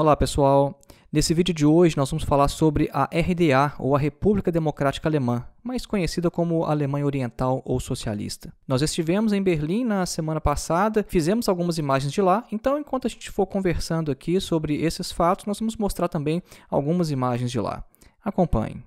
Olá pessoal, nesse vídeo de hoje nós vamos falar sobre a RDA ou a República Democrática Alemã, mais conhecida como Alemanha Oriental ou Socialista. Nós estivemos em Berlim na semana passada, fizemos algumas imagens de lá, então enquanto a gente for conversando aqui sobre esses fatos, nós vamos mostrar também algumas imagens de lá. Acompanhe.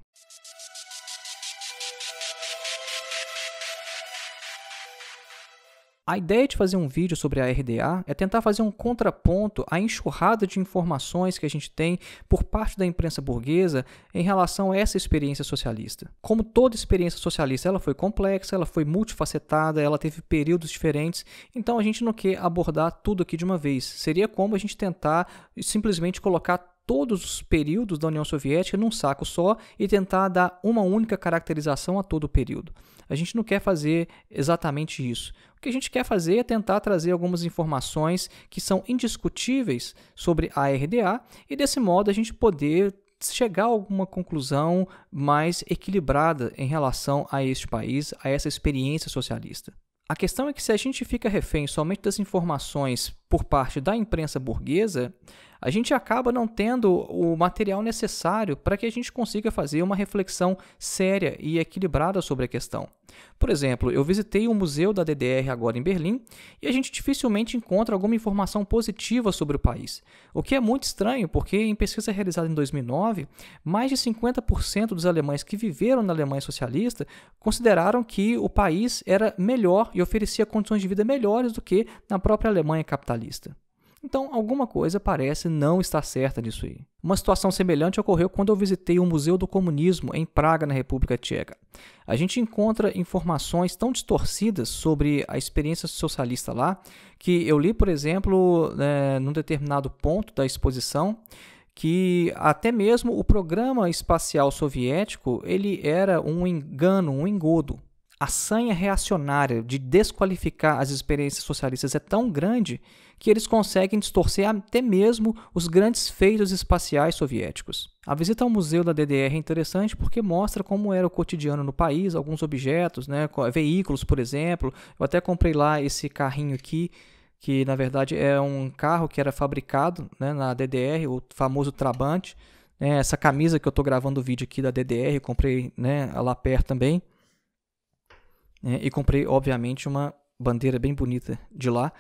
A ideia de fazer um vídeo sobre a RDA é tentar fazer um contraponto à enxurrada de informações que a gente tem por parte da imprensa burguesa em relação a essa experiência socialista. Como toda experiência socialista, ela foi complexa, ela foi multifacetada, ela teve períodos diferentes, então a gente não quer abordar tudo aqui de uma vez. Seria como a gente tentar simplesmente colocar todos os períodos da União Soviética num saco só e tentar dar uma única caracterização a todo o período. A gente não quer fazer exatamente isso. O que a gente quer fazer é tentar trazer algumas informações que são indiscutíveis sobre a RDA e desse modo a gente poder chegar a alguma conclusão mais equilibrada em relação a este país, a essa experiência socialista. A questão é que se a gente fica refém somente das informações por parte da imprensa burguesa, a gente acaba não tendo o material necessário para que a gente consiga fazer uma reflexão séria e equilibrada sobre a questão. Por exemplo, eu visitei o um museu da DDR agora em Berlim e a gente dificilmente encontra alguma informação positiva sobre o país, o que é muito estranho porque em pesquisa realizada em 2009, mais de 50% dos alemães que viveram na Alemanha socialista consideraram que o país era melhor e oferecia condições de vida melhores do que na própria Alemanha capitalista. Então, alguma coisa parece não estar certa nisso aí. Uma situação semelhante ocorreu quando eu visitei o Museu do Comunismo em Praga, na República Tcheca. A gente encontra informações tão distorcidas sobre a experiência socialista lá, que eu li, por exemplo, é, num determinado ponto da exposição, que até mesmo o programa espacial soviético ele era um engano, um engodo. A sanha reacionária de desqualificar as experiências socialistas é tão grande que eles conseguem distorcer até mesmo os grandes feitos espaciais soviéticos. A visita ao museu da DDR é interessante porque mostra como era o cotidiano no país, alguns objetos, né, veículos, por exemplo. Eu até comprei lá esse carrinho aqui, que na verdade é um carro que era fabricado né, na DDR, o famoso Trabant. Né, essa camisa que eu estou gravando o vídeo aqui da DDR, comprei né, a Laper também. É, e comprei, obviamente, uma bandeira bem bonita de lá.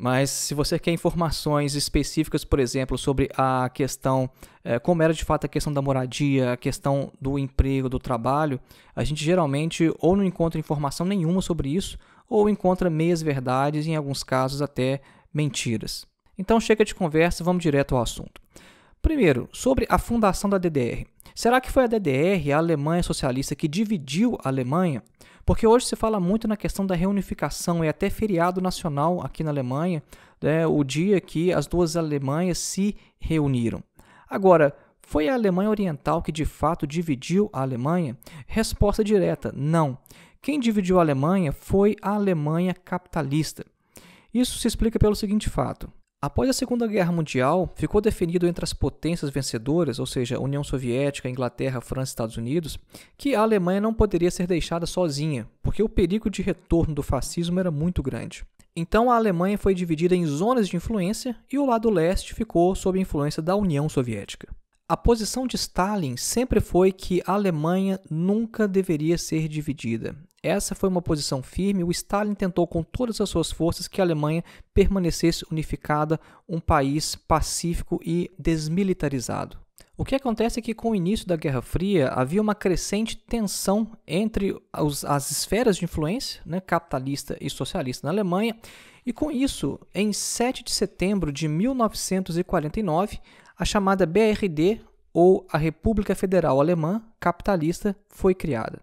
Mas se você quer informações específicas, por exemplo, sobre a questão, é, como era de fato a questão da moradia, a questão do emprego, do trabalho, a gente geralmente ou não encontra informação nenhuma sobre isso, ou encontra meias verdades em alguns casos até mentiras. Então chega de conversa, vamos direto ao assunto. Primeiro, sobre a fundação da DDR. Será que foi a DDR, a Alemanha socialista, que dividiu a Alemanha? Porque hoje se fala muito na questão da reunificação, e até feriado nacional aqui na Alemanha, né, o dia que as duas Alemanhas se reuniram. Agora, foi a Alemanha Oriental que de fato dividiu a Alemanha? Resposta direta: não. Quem dividiu a Alemanha foi a Alemanha capitalista. Isso se explica pelo seguinte fato: Após a Segunda Guerra Mundial, ficou definido entre as potências vencedoras, ou seja, União Soviética, Inglaterra, França e Estados Unidos, que a Alemanha não poderia ser deixada sozinha, porque o perigo de retorno do fascismo era muito grande. Então a Alemanha foi dividida em zonas de influência e o lado leste ficou sob a influência da União Soviética. A posição de Stalin sempre foi que a Alemanha nunca deveria ser dividida. Essa foi uma posição firme. O Stalin tentou com todas as suas forças que a Alemanha permanecesse unificada, um país pacífico e desmilitarizado. O que acontece é que, com o início da Guerra Fria, havia uma crescente tensão entre os, as esferas de influência, né, capitalista e socialista na Alemanha, e com isso, em 7 de setembro de 1949, a chamada BRD, ou a República Federal Alemã Capitalista, foi criada.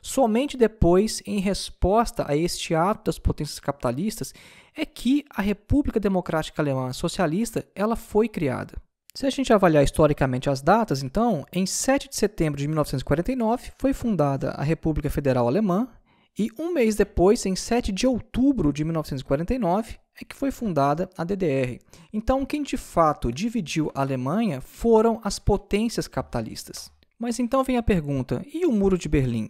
Somente depois, em resposta a este ato das potências capitalistas, é que a República Democrática Alemã Socialista ela foi criada. Se a gente avaliar historicamente as datas, então, em 7 de setembro de 1949 foi fundada a República Federal Alemã e um mês depois, em 7 de outubro de 1949, é que foi fundada a DDR. Então, quem de fato dividiu a Alemanha foram as potências capitalistas. Mas então vem a pergunta: e o Muro de Berlim?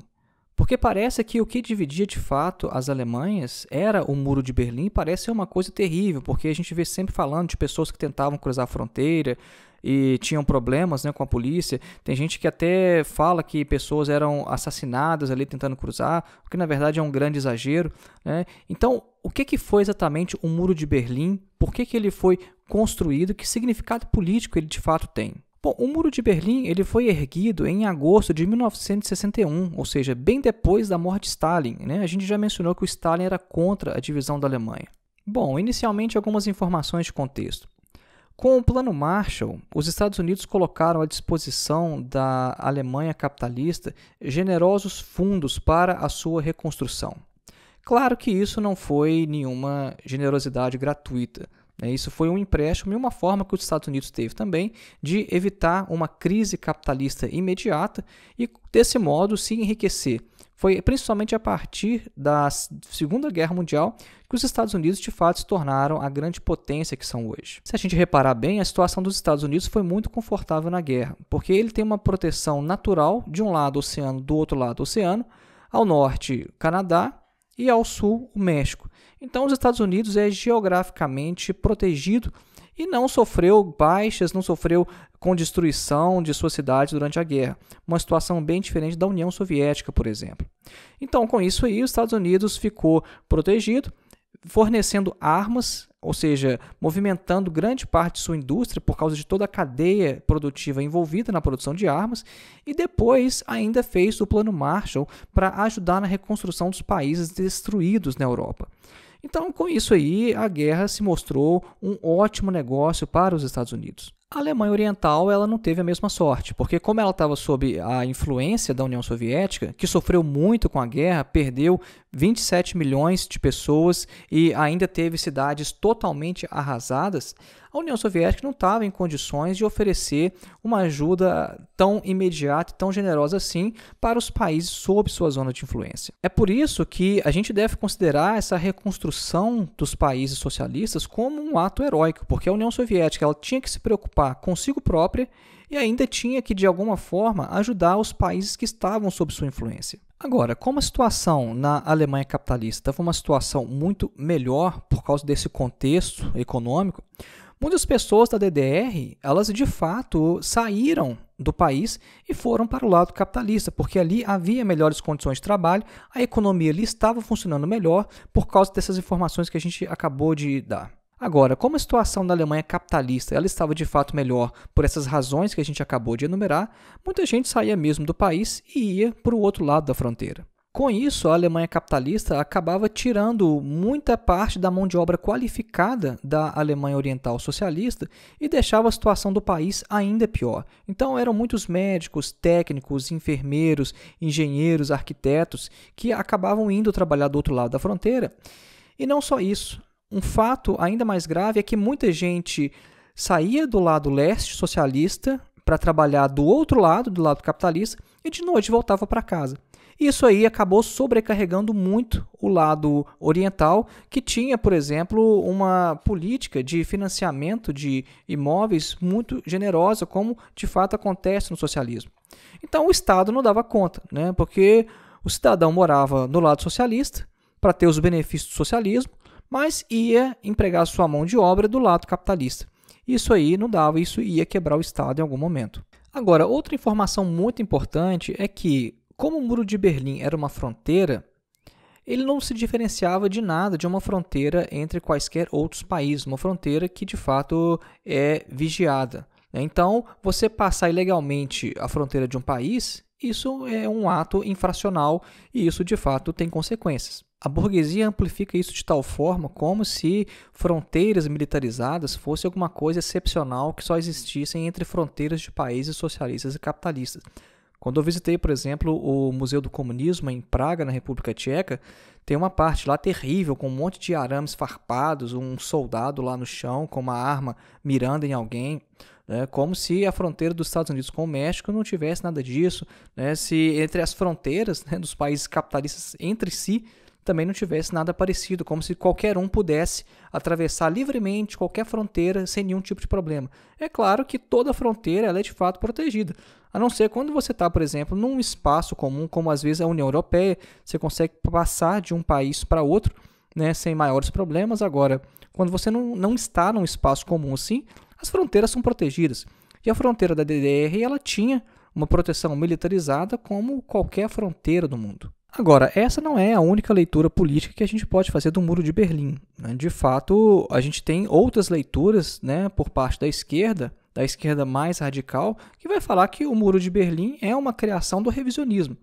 Porque parece que o que dividia de fato as Alemanhas era o Muro de Berlim, parece ser uma coisa terrível, porque a gente vê sempre falando de pessoas que tentavam cruzar a fronteira e tinham problemas né, com a polícia. Tem gente que até fala que pessoas eram assassinadas ali tentando cruzar, o que na verdade é um grande exagero. Né? Então, o que, que foi exatamente o Muro de Berlim? Por que, que ele foi construído? Que significado político ele de fato tem? Bom, o Muro de Berlim ele foi erguido em agosto de 1961, ou seja, bem depois da morte de Stalin. Né? A gente já mencionou que o Stalin era contra a divisão da Alemanha. Bom, inicialmente algumas informações de contexto. Com o Plano Marshall, os Estados Unidos colocaram à disposição da Alemanha capitalista generosos fundos para a sua reconstrução. Claro que isso não foi nenhuma generosidade gratuita. Né? Isso foi um empréstimo e uma forma que os Estados Unidos teve também de evitar uma crise capitalista imediata e, desse modo, se enriquecer. Foi principalmente a partir da Segunda Guerra Mundial que os Estados Unidos de fato se tornaram a grande potência que são hoje. Se a gente reparar bem, a situação dos Estados Unidos foi muito confortável na guerra, porque ele tem uma proteção natural de um lado o oceano, do outro lado o oceano, ao norte, Canadá e ao sul, o México. Então, os Estados Unidos é geograficamente protegido e não sofreu baixas, não sofreu com destruição de sua cidade durante a guerra. Uma situação bem diferente da União Soviética, por exemplo. Então, com isso aí, os Estados Unidos ficou protegido, fornecendo armas, ou seja, movimentando grande parte de sua indústria por causa de toda a cadeia produtiva envolvida na produção de armas, e depois ainda fez o Plano Marshall para ajudar na reconstrução dos países destruídos na Europa. Então, com isso aí, a guerra se mostrou um ótimo negócio para os Estados Unidos. A Alemanha Oriental ela não teve a mesma sorte, porque como ela estava sob a influência da União Soviética, que sofreu muito com a guerra, perdeu 27 milhões de pessoas e ainda teve cidades totalmente arrasadas, a União Soviética não estava em condições de oferecer uma ajuda tão imediata, tão generosa assim para os países sob sua zona de influência. É por isso que a gente deve considerar essa reconstrução dos países socialistas como um ato heróico, porque a União Soviética ela tinha que se preocupar consigo própria e ainda tinha que, de alguma forma, ajudar os países que estavam sob sua influência. Agora, como a situação na Alemanha capitalista foi uma situação muito melhor por causa desse contexto econômico, Muitas pessoas da DDR, elas de fato saíram do país e foram para o lado capitalista, porque ali havia melhores condições de trabalho, a economia ali estava funcionando melhor por causa dessas informações que a gente acabou de dar. Agora, como a situação da Alemanha capitalista ela estava de fato melhor por essas razões que a gente acabou de enumerar, muita gente saía mesmo do país e ia para o outro lado da fronteira. Com isso, a Alemanha capitalista acabava tirando muita parte da mão de obra qualificada da Alemanha Oriental Socialista e deixava a situação do país ainda pior. Então, eram muitos médicos, técnicos, enfermeiros, engenheiros, arquitetos que acabavam indo trabalhar do outro lado da fronteira. E não só isso. Um fato ainda mais grave é que muita gente saía do lado leste socialista para trabalhar do outro lado, do lado capitalista, e de noite voltava para casa. Isso aí acabou sobrecarregando muito o lado oriental, que tinha, por exemplo, uma política de financiamento de imóveis muito generosa, como de fato acontece no socialismo. Então o Estado não dava conta, né? porque o cidadão morava no lado socialista para ter os benefícios do socialismo, mas ia empregar sua mão de obra do lado capitalista. Isso aí não dava, isso ia quebrar o Estado em algum momento. Agora, outra informação muito importante é que como o Muro de Berlim era uma fronteira, ele não se diferenciava de nada de uma fronteira entre quaisquer outros países, uma fronteira que de fato é vigiada. Né? Então, você passar ilegalmente a fronteira de um país, isso é um ato infracional e isso de fato tem consequências. A burguesia amplifica isso de tal forma como se fronteiras militarizadas fosse alguma coisa excepcional que só existissem entre fronteiras de países socialistas e capitalistas. Quando eu visitei, por exemplo, o Museu do Comunismo em Praga, na República Tcheca, tem uma parte lá terrível, com um monte de arames farpados, um soldado lá no chão com uma arma mirando em alguém. Né? Como se a fronteira dos Estados Unidos com o México não tivesse nada disso. Né? Se entre as fronteiras né, dos países capitalistas entre si também não tivesse nada parecido, como se qualquer um pudesse atravessar livremente qualquer fronteira sem nenhum tipo de problema. É claro que toda fronteira ela é de fato protegida, a não ser quando você está, por exemplo, num espaço comum, como às vezes a União Europeia, você consegue passar de um país para outro né, sem maiores problemas. Agora, quando você não, não está num espaço comum assim, as fronteiras são protegidas. E a fronteira da DDR ela tinha uma proteção militarizada como qualquer fronteira do mundo. Agora, essa não é a única leitura política que a gente pode fazer do Muro de Berlim. Né? De fato, a gente tem outras leituras né, por parte da esquerda, da esquerda mais radical, que vai falar que o Muro de Berlim é uma criação do revisionismo.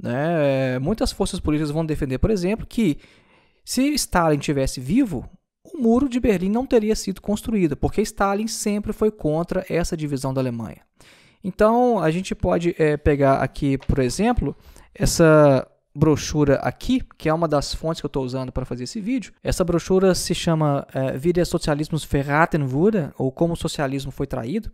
Né? É, muitas forças políticas vão defender, por exemplo, que se Stalin tivesse vivo, o Muro de Berlim não teria sido construído, porque Stalin sempre foi contra essa divisão da Alemanha. Então, a gente pode é, pegar aqui, por exemplo, essa brochura aqui, que é uma das fontes que eu estou usando para fazer esse vídeo. Essa brochura se chama é, Vide Socialismus Verraten Wurde, ou Como o Socialismo Foi Traído.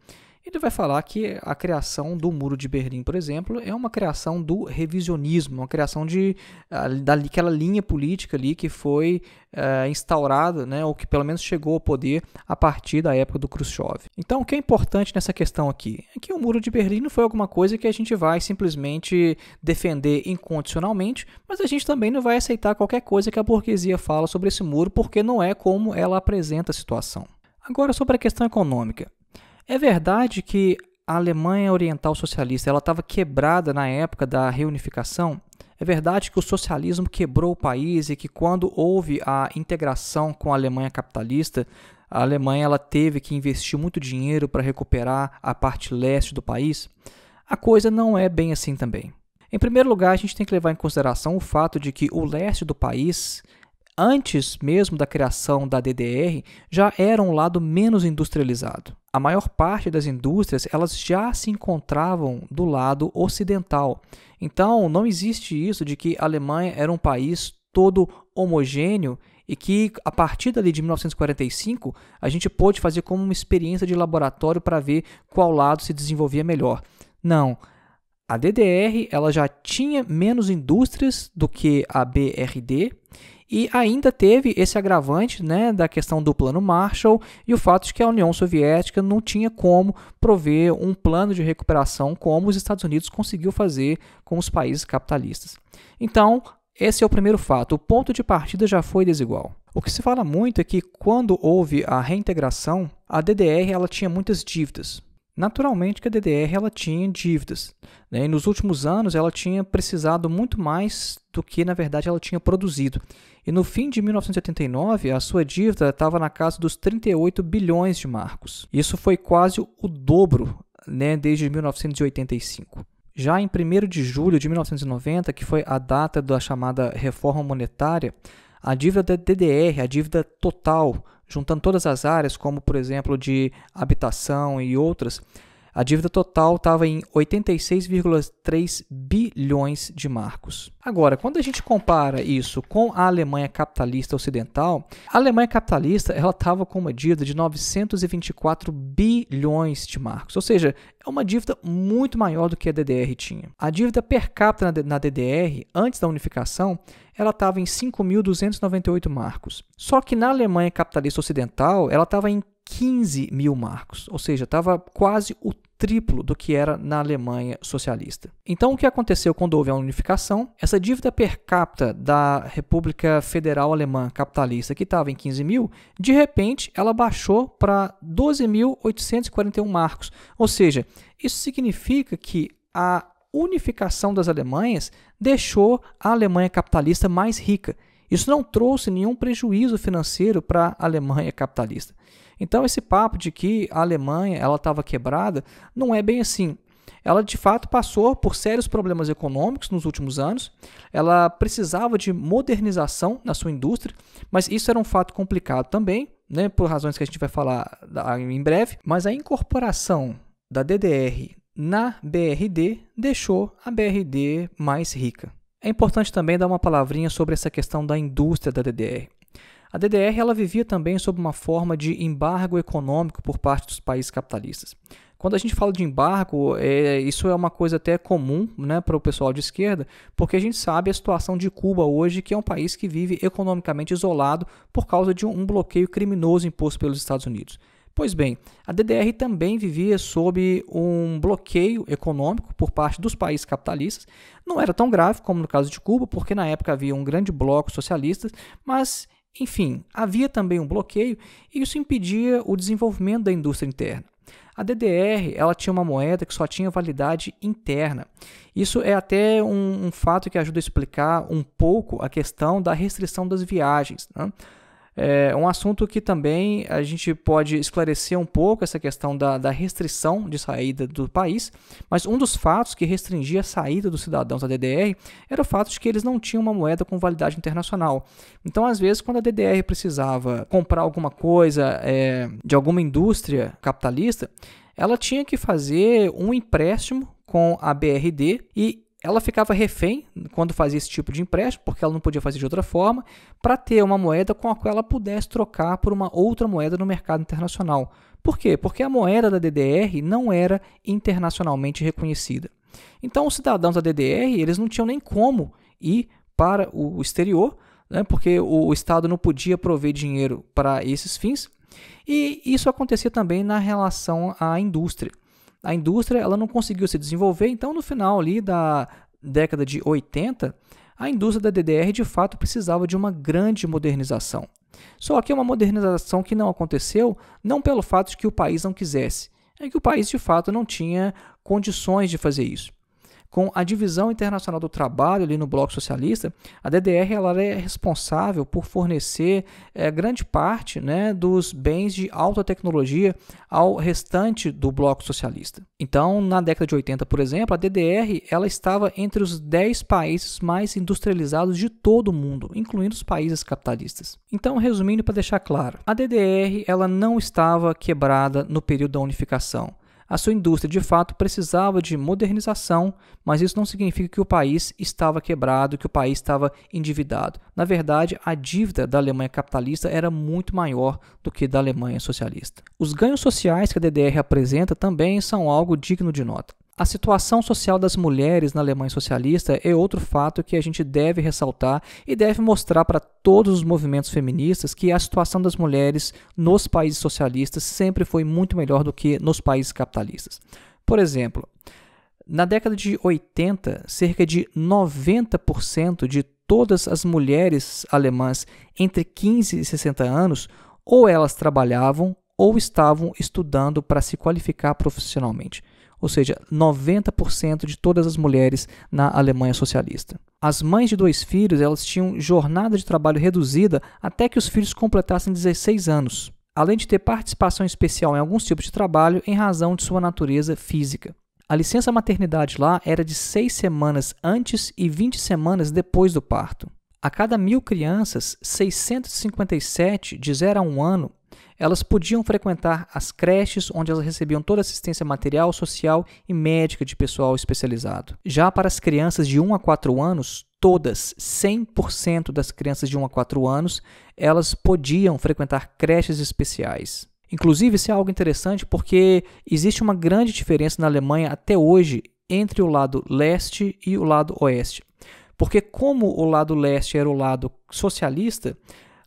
Ele vai falar que a criação do Muro de Berlim, por exemplo, é uma criação do revisionismo, uma criação de, ah, daquela linha política ali que foi uh, instaurada, né, ou que pelo menos chegou ao poder a partir da época do Khrushchev. Então, o que é importante nessa questão aqui? É que o Muro de Berlim não foi alguma coisa que a gente vai simplesmente defender incondicionalmente, mas a gente também não vai aceitar qualquer coisa que a burguesia fala sobre esse muro, porque não é como ela apresenta a situação. Agora, sobre a questão econômica. É verdade que a Alemanha Oriental Socialista ela estava quebrada na época da reunificação? É verdade que o socialismo quebrou o país e que quando houve a integração com a Alemanha capitalista, a Alemanha ela teve que investir muito dinheiro para recuperar a parte leste do país? A coisa não é bem assim também. Em primeiro lugar, a gente tem que levar em consideração o fato de que o leste do país antes mesmo da criação da DDR, já era um lado menos industrializado. A maior parte das indústrias elas já se encontravam do lado ocidental. Então, não existe isso de que a Alemanha era um país todo homogêneo e que a partir dali de 1945 a gente pôde fazer como uma experiência de laboratório para ver qual lado se desenvolvia melhor. Não, a DDR ela já tinha menos indústrias do que a BRD e ainda teve esse agravante né, da questão do plano Marshall e o fato de que a União Soviética não tinha como prover um plano de recuperação como os Estados Unidos conseguiu fazer com os países capitalistas. Então, esse é o primeiro fato. O ponto de partida já foi desigual. O que se fala muito é que quando houve a reintegração, a DDR ela tinha muitas dívidas. Naturalmente que a DDR ela tinha dívidas, né? e nos últimos anos ela tinha precisado muito mais do que na verdade ela tinha produzido. E no fim de 1989, a sua dívida estava na casa dos 38 bilhões de marcos. Isso foi quase o dobro né, desde 1985. Já em 1 de julho de 1990, que foi a data da chamada reforma monetária, a dívida DDR, a dívida total, juntando todas as áreas, como por exemplo de habitação e outras, a dívida total estava em 86,3 bilhões de marcos. Agora, quando a gente compara isso com a Alemanha capitalista ocidental, a Alemanha capitalista ela estava com uma dívida de 924 bilhões de marcos, ou seja, é uma dívida muito maior do que a DDR tinha. A dívida per capita na DDR, antes da unificação, ela estava em 5.298 marcos. Só que na Alemanha capitalista ocidental, ela estava em 15 mil marcos, ou seja, estava quase o triplo do que era na Alemanha socialista. Então, o que aconteceu quando houve a unificação? Essa dívida per capita da República Federal Alemã Capitalista, que estava em 15 mil, de repente ela baixou para 12.841 marcos. Ou seja, isso significa que a unificação das Alemanhas deixou a Alemanha capitalista mais rica. Isso não trouxe nenhum prejuízo financeiro para a Alemanha capitalista. Então esse papo de que a Alemanha ela estava quebrada não é bem assim. Ela de fato passou por sérios problemas econômicos nos últimos anos. Ela precisava de modernização na sua indústria, mas isso era um fato complicado também, né, por razões que a gente vai falar em breve. Mas a incorporação da DDR na BRD deixou a BRD mais rica. É importante também dar uma palavrinha sobre essa questão da indústria da DDR. A DDR ela vivia também sob uma forma de embargo econômico por parte dos países capitalistas. Quando a gente fala de embargo, é, isso é uma coisa até comum né, para o pessoal de esquerda, porque a gente sabe a situação de Cuba hoje, que é um país que vive economicamente isolado por causa de um bloqueio criminoso imposto pelos Estados Unidos. Pois bem, a DDR também vivia sob um bloqueio econômico por parte dos países capitalistas. Não era tão grave como no caso de Cuba, porque na época havia um grande bloco socialista, mas enfim, havia também um bloqueio e isso impedia o desenvolvimento da indústria interna. A DDR ela tinha uma moeda que só tinha validade interna. Isso é até um, um fato que ajuda a explicar um pouco a questão da restrição das viagens. Né? É um assunto que também a gente pode esclarecer um pouco essa questão da, da restrição de saída do país, mas um dos fatos que restringia a saída dos cidadãos da DDR era o fato de que eles não tinham uma moeda com validade internacional. Então, às vezes, quando a DDR precisava comprar alguma coisa é, de alguma indústria capitalista, ela tinha que fazer um empréstimo com a BRD e ela ficava refém quando fazia esse tipo de empréstimo, porque ela não podia fazer de outra forma, para ter uma moeda com a qual ela pudesse trocar por uma outra moeda no mercado internacional. Por quê? Porque a moeda da DDR não era internacionalmente reconhecida. Então, os cidadãos da DDR eles não tinham nem como ir para o exterior, né, porque o Estado não podia prover dinheiro para esses fins. E isso acontecia também na relação à indústria a indústria ela não conseguiu se desenvolver, então no final ali da década de 80, a indústria da DDR de fato precisava de uma grande modernização. Só que é uma modernização que não aconteceu, não pelo fato de que o país não quisesse, é que o país de fato não tinha condições de fazer isso com a divisão internacional do trabalho ali no bloco socialista, a DDR ela é responsável por fornecer é, grande parte né, dos bens de alta tecnologia ao restante do bloco socialista. Então, na década de 80, por exemplo, a DDR ela estava entre os 10 países mais industrializados de todo o mundo, incluindo os países capitalistas. Então, resumindo para deixar claro, a DDR ela não estava quebrada no período da unificação. A sua indústria de fato precisava de modernização, mas isso não significa que o país estava quebrado, que o país estava endividado. Na verdade, a dívida da Alemanha capitalista era muito maior do que da Alemanha socialista. Os ganhos sociais que a DDR apresenta também são algo digno de nota. A situação social das mulheres na Alemanha socialista é outro fato que a gente deve ressaltar e deve mostrar para todos os movimentos feministas que a situação das mulheres nos países socialistas sempre foi muito melhor do que nos países capitalistas. Por exemplo, na década de 80, cerca de 90% de todas as mulheres alemãs entre 15 e 60 anos ou elas trabalhavam ou estavam estudando para se qualificar profissionalmente ou seja, 90% de todas as mulheres na Alemanha socialista. As mães de dois filhos, elas tinham jornada de trabalho reduzida até que os filhos completassem 16 anos, além de ter participação especial em alguns tipos de trabalho em razão de sua natureza física. A licença maternidade lá era de 6 semanas antes e 20 semanas depois do parto. A cada mil crianças, 657 de 0 a 1 um ano elas podiam frequentar as creches, onde elas recebiam toda assistência material, social e médica de pessoal especializado. Já para as crianças de 1 a 4 anos, todas, 100% das crianças de 1 a 4 anos, elas podiam frequentar creches especiais. Inclusive, isso é algo interessante porque existe uma grande diferença na Alemanha até hoje entre o lado leste e o lado oeste. Porque, como o lado leste era o lado socialista,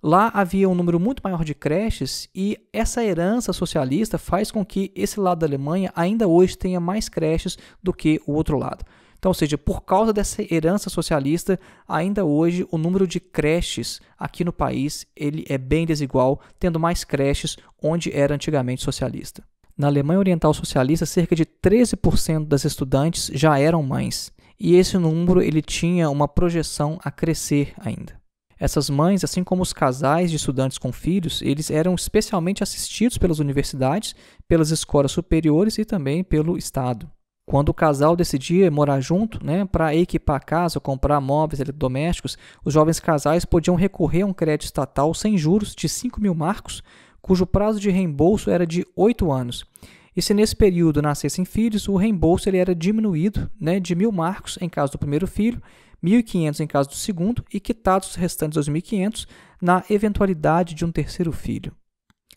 Lá havia um número muito maior de creches e essa herança socialista faz com que esse lado da Alemanha ainda hoje tenha mais creches do que o outro lado. Então, ou seja, por causa dessa herança socialista, ainda hoje o número de creches aqui no país ele é bem desigual, tendo mais creches onde era antigamente socialista. Na Alemanha Oriental Socialista, cerca de 13% das estudantes já eram mães, e esse número ele tinha uma projeção a crescer ainda. Essas mães, assim como os casais de estudantes com filhos, eles eram especialmente assistidos pelas universidades, pelas escolas superiores e também pelo Estado. Quando o casal decidia morar junto, né, para equipar a casa, comprar móveis eletrodomésticos, os jovens casais podiam recorrer a um crédito estatal sem juros de 5 mil marcos, cujo prazo de reembolso era de 8 anos. E se nesse período nascessem filhos, o reembolso ele era diminuído né, de mil marcos em caso do primeiro filho 1.500 em caso do segundo e quitados os restantes 2.500 na eventualidade de um terceiro filho.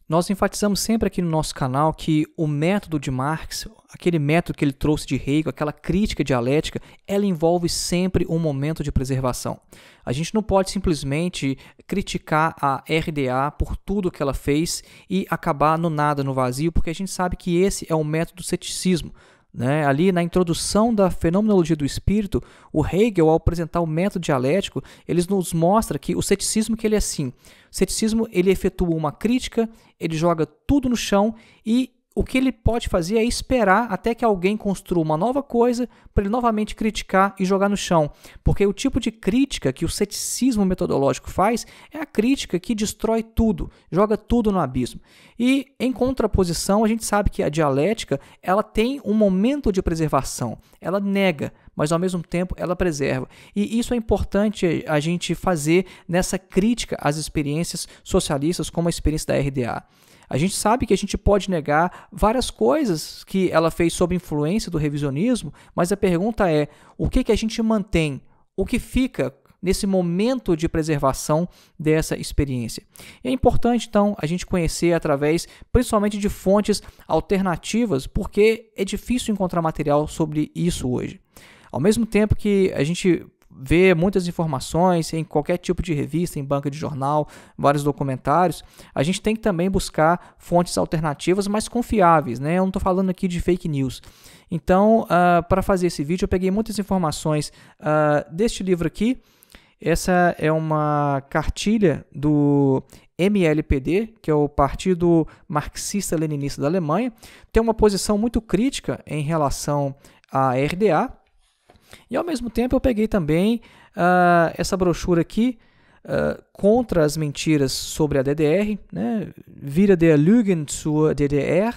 Nós enfatizamos sempre aqui no nosso canal que o método de Marx, aquele método que ele trouxe de Hegel, aquela crítica dialética, ela envolve sempre um momento de preservação. A gente não pode simplesmente criticar a RDA por tudo que ela fez e acabar no nada, no vazio, porque a gente sabe que esse é o método do ceticismo. Né? Ali na introdução da fenomenologia do espírito, o Hegel, ao apresentar o método dialético, ele nos mostra que o ceticismo que ele é assim. O ceticismo ele efetua uma crítica, ele joga tudo no chão e o que ele pode fazer é esperar até que alguém construa uma nova coisa para ele novamente criticar e jogar no chão. Porque o tipo de crítica que o ceticismo metodológico faz é a crítica que destrói tudo, joga tudo no abismo. E em contraposição, a gente sabe que a dialética, ela tem um momento de preservação. Ela nega, mas ao mesmo tempo ela preserva. E isso é importante a gente fazer nessa crítica às experiências socialistas, como a experiência da RDA. A gente sabe que a gente pode negar várias coisas que ela fez sob influência do revisionismo, mas a pergunta é: o que, que a gente mantém? O que fica nesse momento de preservação dessa experiência. é importante, então, a gente conhecer através, principalmente de fontes alternativas, porque é difícil encontrar material sobre isso hoje. Ao mesmo tempo que a gente vê muitas informações em qualquer tipo de revista, em banca de jornal, vários documentários, a gente tem que também buscar fontes alternativas mais confiáveis, né? Eu não estou falando aqui de fake news. Então, uh, ah, para fazer esse vídeo, eu peguei muitas informações uh, deste livro aqui. Essa é uma cartilha do MLPD, que é o Partido Marxista-Leninista da Alemanha, tem uma posição muito crítica em relação à RDA, e ao mesmo tempo eu peguei também uh, essa brochura aqui, uh, Contra as Mentiras sobre a DDR, né? Vira der Lügen zur DDR,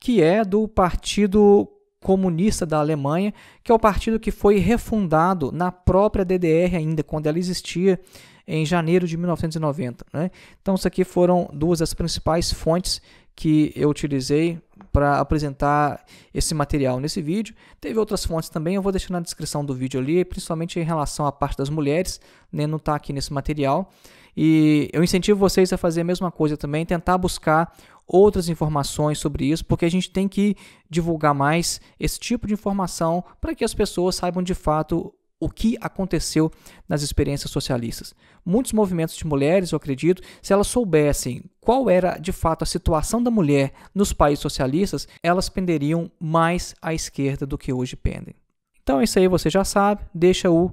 que é do Partido Comunista da Alemanha, que é o partido que foi refundado na própria DDR ainda, quando ela existia, em janeiro de 1990. Né? Então, isso aqui foram duas das principais fontes que eu utilizei para apresentar esse material nesse vídeo. Teve outras fontes também, eu vou deixar na descrição do vídeo ali, principalmente em relação à parte das mulheres, né, não está aqui nesse material. E eu incentivo vocês a fazer a mesma coisa também, tentar buscar outras informações sobre isso, porque a gente tem que divulgar mais esse tipo de informação para que as pessoas saibam de fato o que aconteceu nas experiências socialistas. Muitos movimentos de mulheres, eu acredito, se elas soubessem qual era de fato a situação da mulher nos países socialistas, elas penderiam mais à esquerda do que hoje pendem. Então é isso aí, você já sabe, deixa o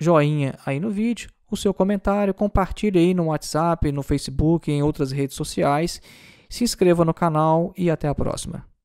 joinha aí no vídeo, o seu comentário, compartilhe aí no WhatsApp, no Facebook, em outras redes sociais. Se inscreva no canal e até a próxima.